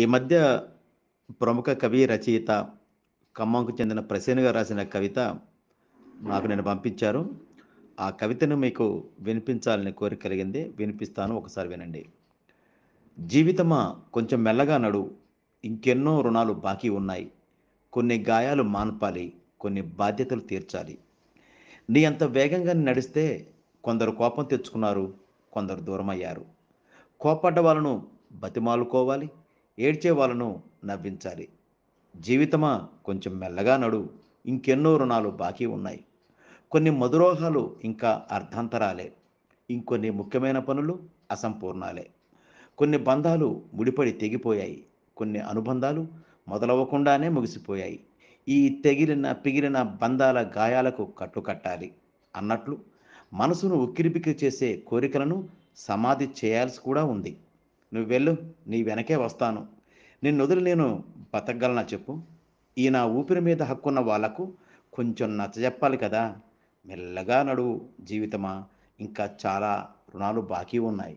ఈ మధ్య ప్రముఖ కవి రచయిత ఖమ్మంకు చెందిన ప్రసేన్ గారు రాసిన కవిత నాకు నేను పంపించారు ఆ కవితను మీకు వినిపించాలని కోరిక కలిగింది వినిపిస్తాను ఒకసారి వినండి జీవితమా కొంచెం మెల్లగా నడు ఇంకెన్నో రుణాలు బాకీ ఉన్నాయి కొన్ని గాయాలు మాన్పాలి కొన్ని బాధ్యతలు తీర్చాలి నీ అంత వేగంగా నడిస్తే కొందరు కోపం తెచ్చుకున్నారు కొందరు దూరమయ్యారు కోపడ్డ వాళ్ళను బతిమాలుకోవాలి ఏడ్చే వాళ్ళను నవ్వించాలి జీవితమా కొంచెం మెల్లగా నడు ఇంకెన్నో రుణాలు బాకీ ఉన్నాయి కొన్ని మధురోహాలు ఇంకా అర్ధాంతరాలే ఇంకొన్ని ముఖ్యమైన పనులు అసంపూర్ణాలే కొన్ని బంధాలు ముడిపడి తెగిపోయాయి కొన్ని అనుబంధాలు మొదలవ్వకుండానే ముగిసిపోయాయి ఈ తెగిలిన పిగిలిన బంధాల గాయాలకు కట్టుకట్టాలి అన్నట్లు మనసును ఉక్కిరిపిక్కి చేసే కోరికలను సమాధి చేయాల్సి కూడా ఉంది నువ్వు వెళ్ళు నీ వెనకే వస్తాను నిన్ను వదిలి నేను బతకగలనా చెప్పు ఈ నా ఊపిరి మీద హక్కున్న వాళ్లకు కొంచెం చెప్పాలి కదా మెల్లగా నడువు జీవితమా ఇంకా చాలా రుణాలు బాకీ ఉన్నాయి